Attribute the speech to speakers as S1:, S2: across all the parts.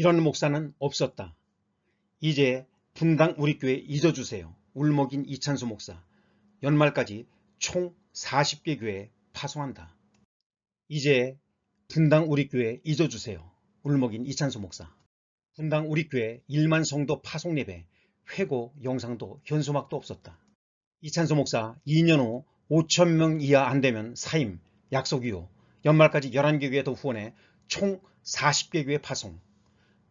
S1: 이런 목사는 없었다. 이제 분당 우리 교회 잊어주세요. 울먹인 이찬수 목사. 연말까지 총 40개 교회 파송한다. 이제 분당 우리 교회 잊어주세요. 울먹인 이찬수 목사. 분당 우리 교회 1만 성도 파송 예배, 회고 영상도 현수막도 없었다. 이찬수 목사 2년 후 5천 명 이하 안 되면 사임, 약속이요. 연말까지 11개 교회 더 후원해 총 40개 교회 파송.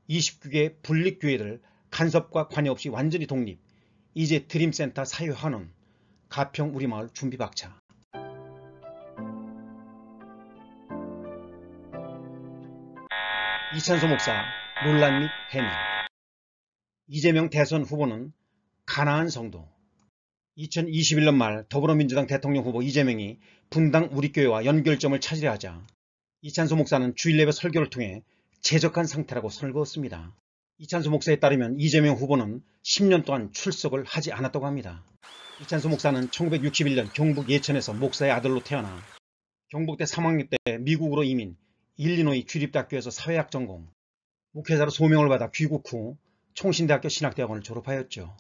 S1: 29개 분립교회를 간섭과 관여 없이 완전히 독립, 이제 드림센터 사유환원, 가평 우리마을 준비박차. 이찬소 목사 논란 및 해명 이재명 대선 후보는 가나한 성도 2021년 말 더불어민주당 대통령 후보 이재명이 분당 우리교회와 연결점을 찾으려 하자 이찬소 목사는 주일 예배 설교를 통해 재적한 상태라고 선을 그었습니다. 이찬수 목사에 따르면 이재명 후보는 10년 동안 출석을 하지 않았다고 합니다. 이찬수 목사는 1961년 경북 예천에서 목사의 아들로 태어나 경북대 3학년 때 미국으로 이민 일리노이 주립대학교에서 사회학 전공 목회자로 소명을 받아 귀국 후 총신대학교 신학대학원을 졸업하였죠.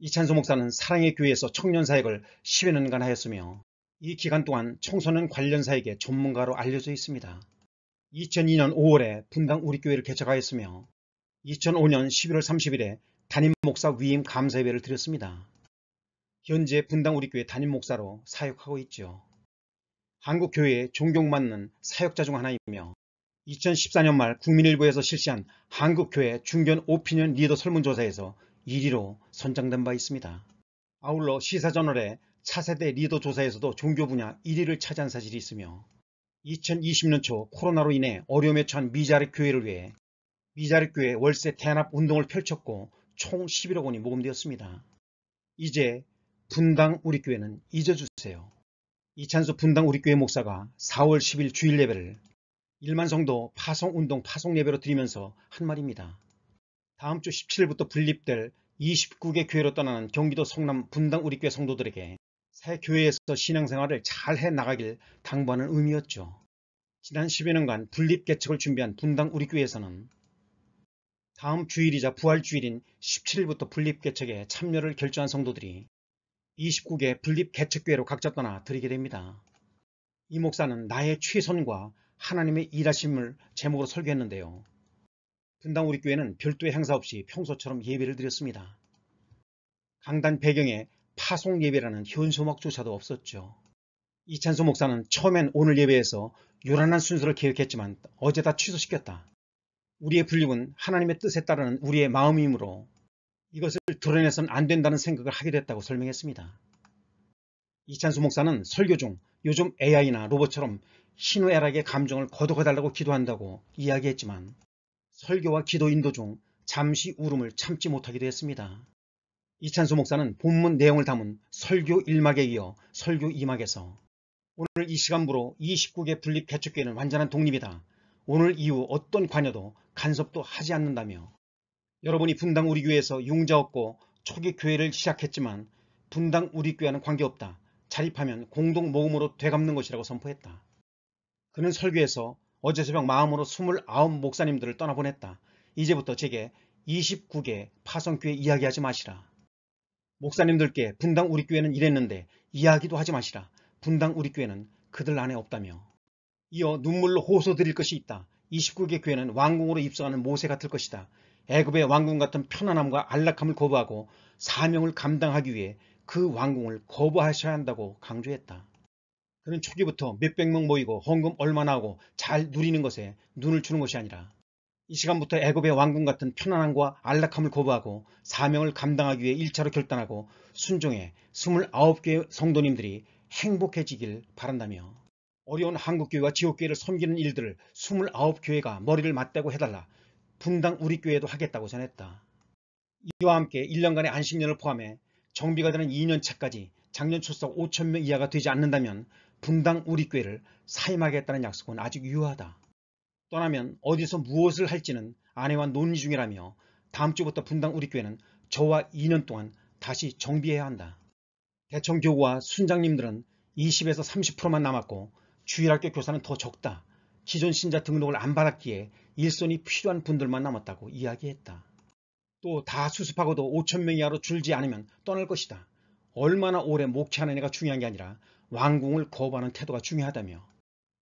S1: 이찬수 목사는 사랑의 교회에서 청년사역을 10여 년간 하였으며 이 기간 동안 청소년 관련 사역의 전문가로 알려져 있습니다. 2002년 5월에 분당 우리교회를 개척하였으며 2005년 11월 30일에 담임 목사 위임 감사 회를 드렸습니다. 현재 분당 우리교회 담임 목사로 사역하고 있죠. 한국 교회에 존경받는 사역자 중 하나이며 2014년 말 국민일보에서 실시한 한국교회 중견 오피니언 리더 설문조사에서 1위로 선정된 바 있습니다. 아울러 시사저널의 차세대 리더 조사에서도 종교 분야 1위를 차지한 사실이 있으며 2020년 초 코로나로 인해 어려움에 처한 미자립 교회를 위해 미자립 교회 월세 대납 운동을 펼쳤고 총 11억 원이 모금되었습니다. 이제 분당 우리 교회는 잊어주세요. 이찬수 분당 우리 교회 목사가 4월 10일 주일 예배를 1만성도 파송운동 파송예배로 드리면서 한 말입니다. 다음 주 17일부터 분립될 29개 교회로 떠나는 경기도 성남 분당 우리 교회 성도들에게 새 교회에서 신앙생활을 잘 해나가길 당부하는 의미였죠. 지난 10여 년간 분립개척을 준비한 분당 우리 교회에서는 다음 주일이자 부활주일인 17일부터 분립개척에 참여를 결정한 성도들이 29개 분립개척교회로 각자 떠나 드리게 됩니다. 이 목사는 나의 최선과 하나님의 일하심을 제목으로 설교했는데요. 분당 우리 교회는 별도의 행사 없이 평소처럼 예배를 드렸습니다. 강단 배경에 파송 예배라는 현수막조차도 없었죠. 이찬수 목사는 처음엔 오늘 예배에서 요란한 순서를 계획했지만 어제 다 취소시켰다. 우리의 불림은 하나님의 뜻에 따르는 우리의 마음이므로 이것을 드러내선 안 된다는 생각을 하게 됐다고 설명했습니다. 이찬수 목사는 설교 중 요즘 AI나 로봇처럼 희노애락의 감정을 거둬가달라고 기도한다고 이야기했지만 설교와 기도 인도 중 잠시 울음을 참지 못하기도 했습니다. 이찬수 목사는 본문 내용을 담은 설교 1막에 이어 설교 2막에서 오늘 이 시간부로 29개 분립 개척교회는 완전한 독립이다. 오늘 이후 어떤 관여도 간섭도 하지 않는다며 여러분이 분당 우리 교회에서 용자 얻고 초기 교회를 시작했지만 분당 우리 교회와는 관계없다. 자립하면 공동 모금으로 되갚는 것이라고 선포했다. 그는 설교에서 어제 새벽 마음으로 29 목사님들을 떠나보냈다. 이제부터 제게 29개 파성교회 이야기하지 마시라. 목사님들께 분당 우리 교회는 이랬는데 이야기도 하지 마시라. 분당 우리 교회는 그들 안에 없다며. 이어 눈물로 호소 드릴 것이 있다. 29개 교회는 왕궁으로 입성하는 모세 같을 것이다. 애굽의 왕궁 같은 편안함과 안락함을 거부하고 사명을 감당하기 위해 그 왕궁을 거부하셔야 한다고 강조했다. 그는 초기부터 몇백 명 모이고 헌금 얼마나 하고 잘 누리는 것에 눈을 주는 것이 아니라 이 시간부터 애굽의 왕궁 같은 편안함과 안락함을 거부하고 사명을 감당하기 위해 1차로 결단하고 순종해 29개의 성도님들이 행복해지길 바란다며 어려운 한국교회와 지옥교회를 섬기는 일들을 29교회가 머리를 맞대고 해달라 분당 우리 교회도 하겠다고 전했다. 이와 함께 1년간의 안식년을 포함해 정비가 되는 2년차까지 작년 출석 5천명 이하가 되지 않는다면 분당 우리 교회를 사임하겠다는 약속은 아직 유효하다. 떠나면 어디서 무엇을 할지는 아내와 논의 중이라며 다음 주부터 분당 우리 교회는 저와 2년 동안 다시 정비해야 한다. 대청 교구와 순장님들은 20에서 30%만 남았고 주일학교 교사는 더 적다. 기존 신자 등록을 안 받았기에 일손이 필요한 분들만 남았다고 이야기했다. 또 다 수습하고도 5천명 이하로 줄지 않으면 떠날 것이다. 얼마나 오래 목회하느냐가 중요한 게 아니라 왕궁을 거부하는 태도가 중요하다며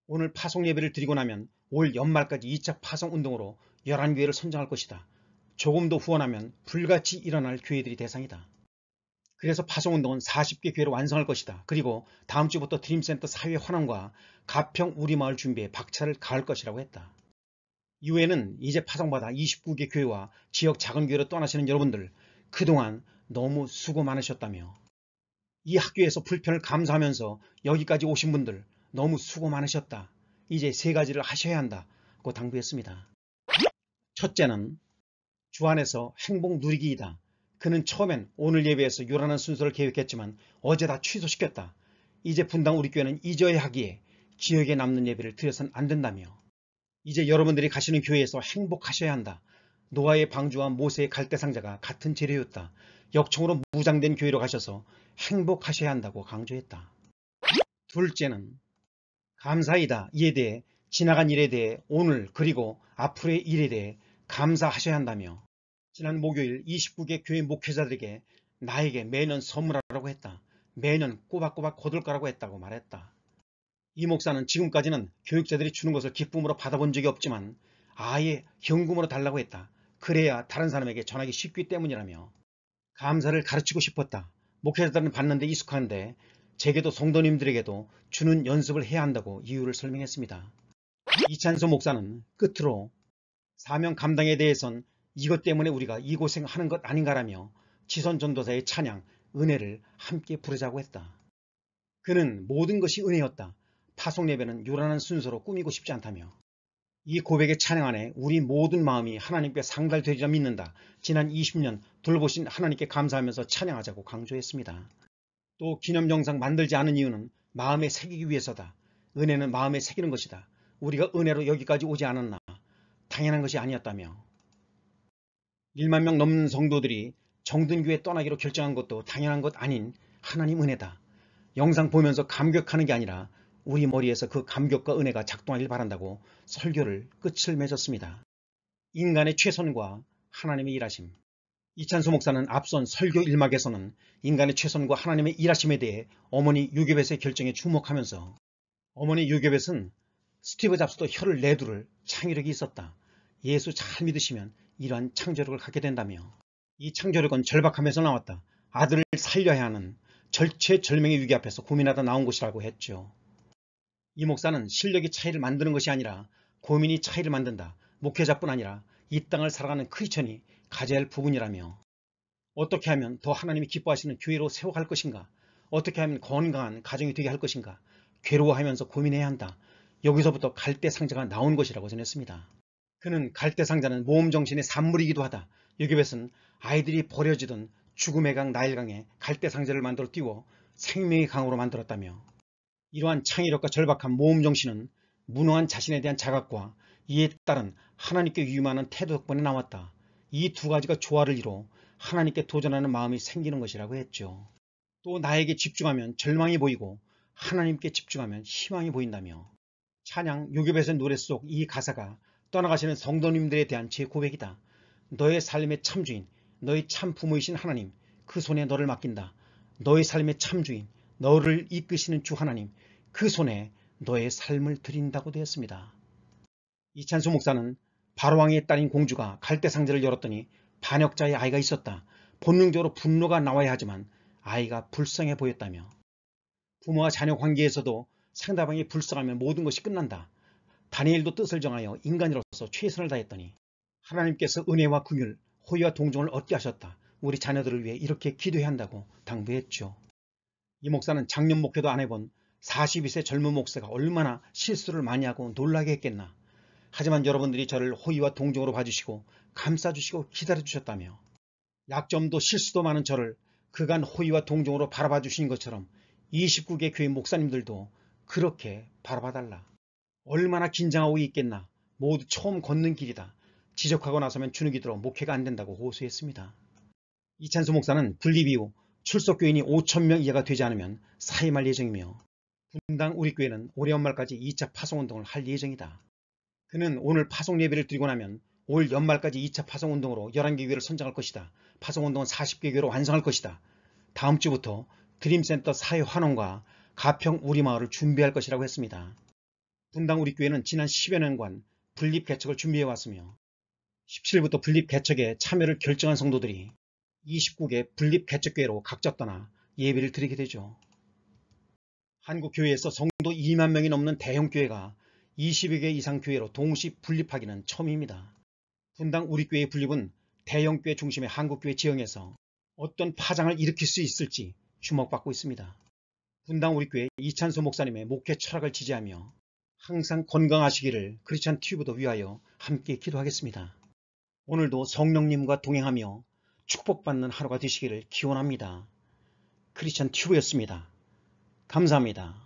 S1: 오늘 파송 예배를 드리고 나면 올 연말까지 2차 파송운동으로 11교회를 선정할 것이다. 조금 더 후원하면 불같이 일어날 교회들이 대상이다. 그래서 파송운동은 40개 교회를 완성할 것이다. 그리고 다음 주부터 드림센터 사회 환원과 가평 우리마을 준비에 박차를 가할 것이라고 했다. 이후에는 이제 파송받아 29개 교회와 지역 작은 교회로 떠나시는 여러분들 그동안 너무 수고 많으셨다며 이 학교에서 불편을 감수하면서 여기까지 오신 분들 너무 수고 많으셨다. 이제 세 가지를 하셔야 한다고 당부했습니다. 첫째는 주 안에서 행복 누리기이다. 그는 처음엔 오늘 예배에서 요란한 순서를 계획했지만 어제 다 취소시켰다. 이제 분당 우리 교회는 잊어야 하기에 기억에 남는 예배를 드려선 안 된다며 이제 여러분들이 가시는 교회에서 행복하셔야 한다. 노아의 방주와 모세의 갈대상자가 같은 재료였다. 역청으로 무장된 교회로 가셔서 행복하셔야 한다고 강조했다. 둘째는 감사이다. 이에 대해 지나간 일에 대해 오늘 그리고 앞으로의 일에 대해 감사하셔야 한다며 지난 목요일 29개 교회 목회자들에게 나에게 매년 선물하라고 했다. 매년 꼬박꼬박 거둘 거라고 했다고 말했다. 이 목사는 지금까지는 교육자들이 주는 것을 기쁨으로 받아본 적이 없지만 아예 현금으로 달라고 했다. 그래야 다른 사람에게 전하기 쉽기 때문이라며 감사를 가르치고 싶었다. 목회자들은 봤는데 익숙한데 제게도 성도님들에게도 주는 연습을 해야 한다고 이유를 설명했습니다. 이찬소 목사는 끝으로 사명 감당에 대해선 이것 때문에 우리가 이 고생하는 것 아닌가라며 지선 전도사의 찬양, 은혜를 함께 부르자고 했다. 그는 모든 것이 은혜였다. 파송 예배는 요란한 순서로 꾸미고 싶지 않다며 이 고백의 찬양 안에 우리 모든 마음이 하나님께 상달되리라 믿는다. 지난 20년 돌보신 하나님께 감사하면서 찬양하자고 강조했습니다. 또 기념영상 만들지 않은 이유는 마음에 새기기 위해서다. 은혜는 마음에 새기는 것이다. 우리가 은혜로 여기까지 오지 않았나. 당연한 것이 아니었다며. 1만 명 넘는 성도들이 정든교회 떠나기로 결정한 것도 당연한 것 아닌 하나님 은혜다. 영상 보면서 감격하는 게 아니라 우리 머리에서 그 감격과 은혜가 작동하길 바란다고 설교를 끝을 맺었습니다. 인간의 최선과 하나님의 일하심. 이찬수 목사는 앞선 설교 일막에서는 인간의 최선과 하나님의 일하심에 대해 어머니 유교벳의 결정에 주목하면서 어머니 유교벳은 스티브 잡스도 혀를 내두를 창의력이 있었다. 예수 잘 믿으시면 이러한 창조력을 갖게 된다며 이 창조력은 절박함에서 나왔다. 아들을 살려야 하는 절체절명의 위기 앞에서 고민하다 나온 것이라고 했죠. 이 목사는 실력이 차이를 만드는 것이 아니라 고민이 차이를 만든다. 목회자뿐 아니라 이 땅을 살아가는 크리천이 가져야 할 부분이라며 어떻게 하면 더 하나님이 기뻐하시는 교회로 세워갈 것인가 어떻게 하면 건강한 가정이 되게 할 것인가 괴로워하면서 고민해야 한다. 여기서부터 갈대상자가 나온 것이라고 전했습니다. 그는 갈대상자는 모험정신의 산물이기도 하다. 여기벳은 아이들이 버려지던 죽음의 강 나일강에 갈대상자를 만들어 띄워 생명의 강으로 만들었다며 이러한 창의력과 절박한 모험정신은 무능한 자신에 대한 자각과 이에 따른 하나님께 위임하는 태도 덕분에 나왔다. 이두 가지가 조화를 이뤄 하나님께 도전하는 마음이 생기는 것이라고 했죠. 또 나에게 집중하면 절망이 보이고 하나님께 집중하면 희망이 보인다며 찬양 요괴배선 노래 속 이 가사가 떠나가시는 성도님들에 대한 제 고백이다. 너의 삶의 참주인, 너의 참 부모이신 하나님, 그 손에 너를 맡긴다. 너의 삶의 참주인, 너를 이끄시는 주 하나님, 그 손에 너의 삶을 드린다고 되었습니다. 이찬수 목사는 바로왕의 딸인 공주가 갈대상자를 열었더니 반역자의 아이가 있었다. 본능적으로 분노가 나와야 하지만 아이가 불쌍해 보였다며 부모와 자녀 관계에서도 상대방이 불쌍하면 모든 것이 끝난다. 다니엘도 뜻을 정하여 인간으로서 최선을 다했더니 하나님께서 은혜와 긍휼, 호의와 동정을 얻게 하셨다. 우리 자녀들을 위해 이렇게 기도해야 한다고 당부했죠. 이 목사는 작년 목회도 안 해본 42세 젊은 목사가 얼마나 실수를 많이 하고 놀라게 했겠나. 하지만 여러분들이 저를 호의와 동정으로 봐주시고 감싸주시고 기다려주셨다며 약점도 실수도 많은 저를 그간 호의와 동정으로 바라봐 주신 것처럼 29개 교회 목사님들도 그렇게 바라봐달라. 얼마나 긴장하고 있겠나. 모두 처음 걷는 길이다. 지적하고 나서면 주눅이 들어 목회가 안 된다고 호소했습니다. 이찬수 목사는 분립 이후 출석교인이 5천명 이하가 되지 않으면 사임할 예정이며 분당 우리 교회는 올해 연말까지 2차 파송운동을 할 예정이다. 그는 오늘 파송 예배를 드리고 나면 올 연말까지 2차 파송운동으로 11개 교회를 선정할 것이다. 파송운동은 40개 교회로 완성할 것이다. 다음 주부터 드림센터 사회 환원과 가평 우리마을을 준비할 것이라고 했습니다. 분당 우리 교회는 지난 10여 년간 분립 개척을 준비해 왔으며 17부터 일 분립 개척에 참여를 결정한 성도들이 29개 분립 개척교회로 각자 떠나 예배를 드리게 되죠. 한국 교회에서 성도 2만 명이 넘는 대형 교회가 20여개 이상 교회로 동시 분립하기는 처음입니다. 분당 우리 교회의 분립은 대형교회 중심의 한국교회 지형에서 어떤 파장을 일으킬 수 있을지 주목받고 있습니다. 분당 우리 교회 이찬수 목사님의 목회 철학을 지지하며 항상 건강하시기를 크리스찬 튜브도 위하여 함께 기도하겠습니다. 오늘도 성령님과 동행하며 축복받는 하루가 되시기를 기원합니다. 크리스찬 튜브였습니다. 감사합니다.